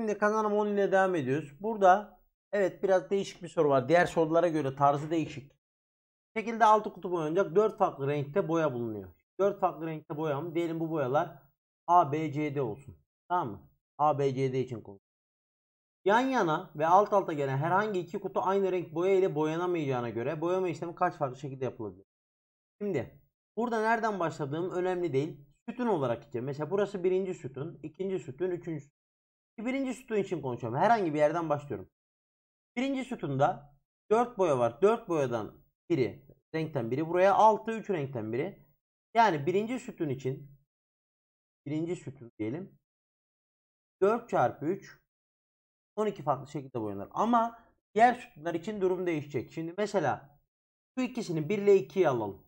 Şimdi kazanım 10 ile devam ediyoruz. Burada evet biraz değişik bir soru var. Diğer sorulara göre tarzı değişik. şekilde 6 kutu boyanacak 4 farklı renkte boya bulunuyor. 4 farklı renkte boya mı? Diyelim bu boyalar A, B, C, D olsun. Tamam mı? A, B, C, D için konuş. Yan yana ve alt alta gelen herhangi iki kutu aynı renk boya ile boyanamayacağına göre boyama işlemi kaç farklı şekilde yapılabilir? Şimdi burada nereden başladığım önemli değil. Sütun olarak gideceğim. Mesela burası birinci sütun, ikinci sütun, üçüncü sütun. Birinci sütun için konuşuyorum. Herhangi bir yerden başlıyorum. Birinci sütunda 4 boya var. 4 boyadan biri renkten biri buraya 6 3 renkten biri. Yani birinci sütun için birinci sütun diyelim. 4 çarpı 3 12 farklı şekilde boyanır. Ama diğer sütunlar için durum değişecek. Şimdi mesela bu ikisini 1 ile 2'ye alalım.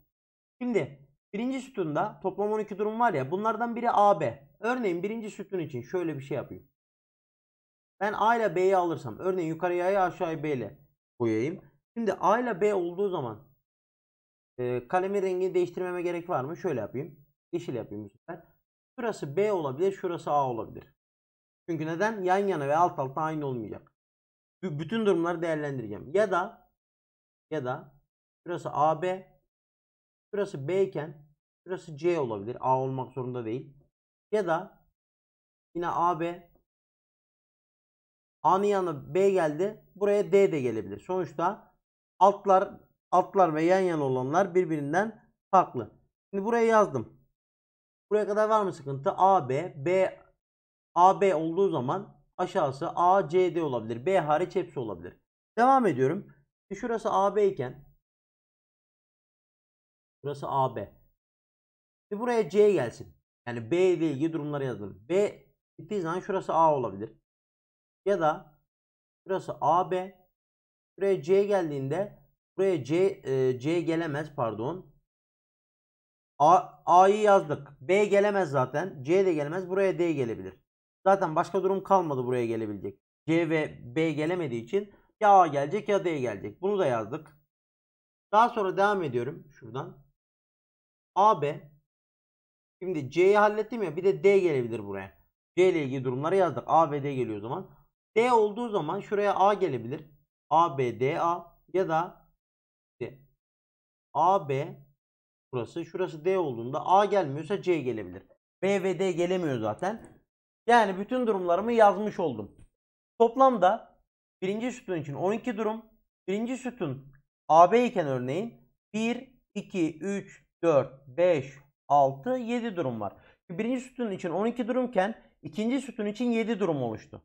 Şimdi birinci sütunda toplam 12 durum var ya bunlardan biri AB. Örneğin birinci sütun için şöyle bir şey yapayım. Ben A ile B'yi alırsam örneğin yukarı A'yı aşağıya B ile koyayım. Şimdi A ile B olduğu zaman e, kalemi rengini değiştirmeme gerek var mı? Şöyle yapayım. Yeşil yapayım bu sefer. Şurası B olabilir. Şurası A olabilir. Çünkü neden? Yan yana ve alt alta aynı olmayacak. B bütün durumları değerlendireceğim. Ya da ya da şurası AB şurası B iken şurası C olabilir. A olmak zorunda değil. Ya da yine AB A'nın yanına B geldi. Buraya D de gelebilir. Sonuçta altlar altlar ve yan yana olanlar birbirinden farklı. Şimdi buraya yazdım. Buraya kadar var mı sıkıntı? A B, B A B olduğu zaman aşağısı A C D olabilir. B hariç hepsi olabilir. Devam ediyorum. Şurası A B iken Burası A B. Şimdi buraya C gelsin. Yani B ile ilgili durumları yazdım. B gittiği zaman şurası A olabilir ya da burası AB. Buraya C geldiğinde buraya C, e, C gelemez pardon. A'yı yazdık. B gelemez zaten. C de gelemez. Buraya D gelebilir. Zaten başka durum kalmadı buraya gelebilecek. C ve B gelemediği için ya A gelecek ya D gelecek. Bunu da yazdık. Daha sonra devam ediyorum şuradan. AB Şimdi C'yi hallettim ya bir de D gelebilir buraya. C ile ilgili durumları yazdık. A ve D geliyor o zaman. D olduğu zaman şuraya A gelebilir. A, B, D, A ya da işte A, B burası. Şurası D olduğunda A gelmiyorsa C gelebilir. B ve D gelemiyor zaten. Yani bütün durumlarımı yazmış oldum. Toplamda birinci sütun için 12 durum. Birinci sütun AB iken örneğin 1, 2, 3, 4, 5, 6, 7 durum var. Birinci sütun için 12 durumken ikinci sütun için 7 durum oluştu.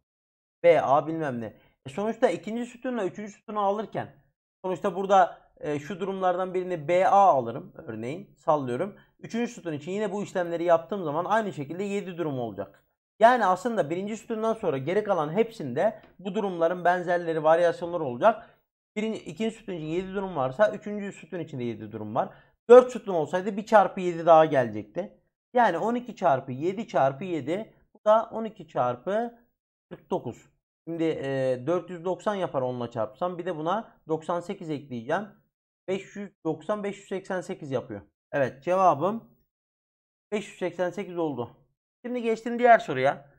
B A bilmem ne. E sonuçta ikinci sütunla üçüncü sütunu alırken sonuçta burada e, şu durumlardan birini B A alırım örneğin sallıyorum. Üçüncü sütun için yine bu işlemleri yaptığım zaman aynı şekilde 7 durum olacak. Yani aslında birinci sütundan sonra geri kalan hepsinde bu durumların benzerleri, varyasyonları olacak. Birinci, ikinci sütun için 7 durum varsa üçüncü sütun için de 7 durum var. 4 sütun olsaydı 1 çarpı 7 daha gelecekti. Yani 12 çarpı 7 çarpı 7 bu da 12 çarpı 49. Şimdi e, 490 yapar onunla çarpsam. Bir de buna 98 ekleyeceğim. 590 588 yapıyor. Evet cevabım 588 oldu. Şimdi geçtim diğer soruya.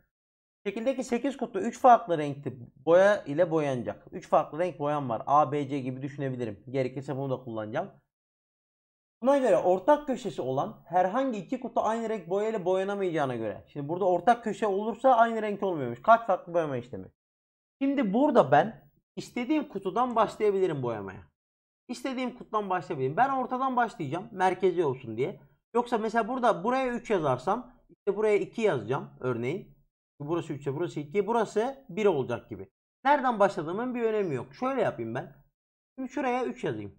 Şekildeki 8 kutu 3 farklı renkli boya ile boyanacak. 3 farklı renk boyam var. A, B, C gibi düşünebilirim. Gerekirse bunu da kullanacağım. Buna göre ortak köşesi olan herhangi iki kutu aynı renk boyayla boyanamayacağına göre. Şimdi burada ortak köşe olursa aynı renk olmuyormuş. Kaç farklı boyama işlemi. Şimdi burada ben istediğim kutudan başlayabilirim boyamaya. İstediğim kutudan başlayabilirim. Ben ortadan başlayacağım merkezi olsun diye. Yoksa mesela burada buraya 3 yazarsam işte buraya 2 yazacağım örneğin. Burası 3'e burası 2 burası 1 olacak gibi. Nereden başladığımın bir önemi yok. Şöyle yapayım ben. Şimdi şuraya 3 yazayım.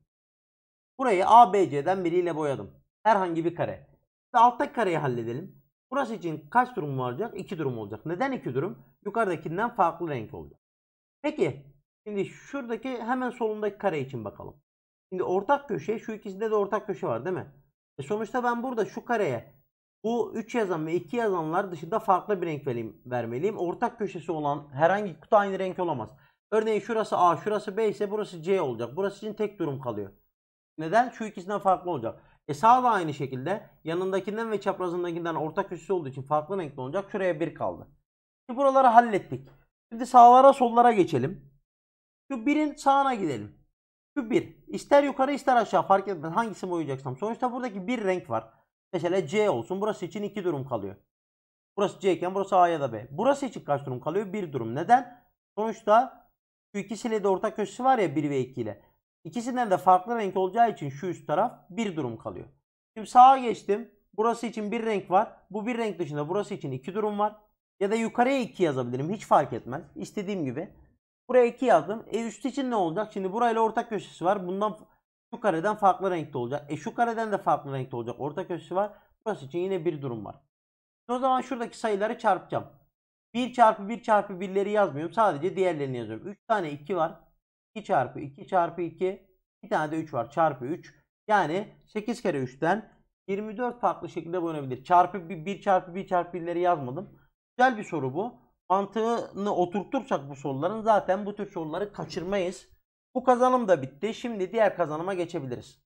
Burayı ABC'den biriyle boyadım. Herhangi bir kare. Ve alttaki kareyi halledelim. Burası için kaç durum olacak? İki durum olacak. Neden iki durum? Yukarıdakinden farklı renk olacak. Peki şimdi şuradaki hemen solundaki kare için bakalım. Şimdi ortak köşe şu ikisinde de ortak köşe var değil mi? E sonuçta ben burada şu kareye bu 3 yazan ve 2 yazanlar dışında farklı bir renk vermeliyim. Ortak köşesi olan herhangi kutu aynı renk olamaz. Örneğin şurası A, şurası B ise burası C olacak. Burası için tek durum kalıyor. Neden? Şu ikisinden farklı olacak. E sağ da aynı şekilde yanındakinden ve çaprazındakinden ortak köşesi olduğu için farklı renkli olacak. Şuraya bir kaldı. Şimdi buraları hallettik. Şimdi sağlara sollara geçelim. Şu birin sağına gidelim. Şu bir. İster yukarı ister aşağı fark etmez. Hangisini boyayacaksam. Sonuçta buradaki bir renk var. Mesela C olsun. Burası için iki durum kalıyor. Burası C iken burası A ya da B. Burası için kaç durum kalıyor? Bir durum. Neden? Sonuçta şu ikisiyle de ortak köşesi var ya 1 ve 2 ile. İkisinden de farklı renk olacağı için şu üst taraf bir durum kalıyor. Şimdi sağa geçtim. Burası için bir renk var. Bu bir renk dışında burası için iki durum var. Ya da yukarıya iki yazabilirim. Hiç fark etmez. İstediğim gibi. Buraya iki yazdım. E üst için ne olacak? Şimdi burayla ortak köşesi var. Bundan şu kareden farklı renkte olacak. E şu kareden de farklı renkte olacak. Ortak köşesi var. Burası için yine bir durum var. o zaman şuradaki sayıları çarpacağım. 1 çarpı 1 çarpı 1'leri yazmıyorum. Sadece diğerlerini yazıyorum. 3 tane 2 var. 2 çarpı 2 çarpı 2 bir tane de 3 var çarpı 3. Yani 8 kere 3'ten 24 farklı şekilde bölünebilir. Çarpı 1, çarpı 1 çarpı 1'leri yazmadım. Güzel bir soru bu. Mantığını oturtursak bu soruların zaten bu tür soruları kaçırmayız. Bu kazanım da bitti. Şimdi diğer kazanıma geçebiliriz.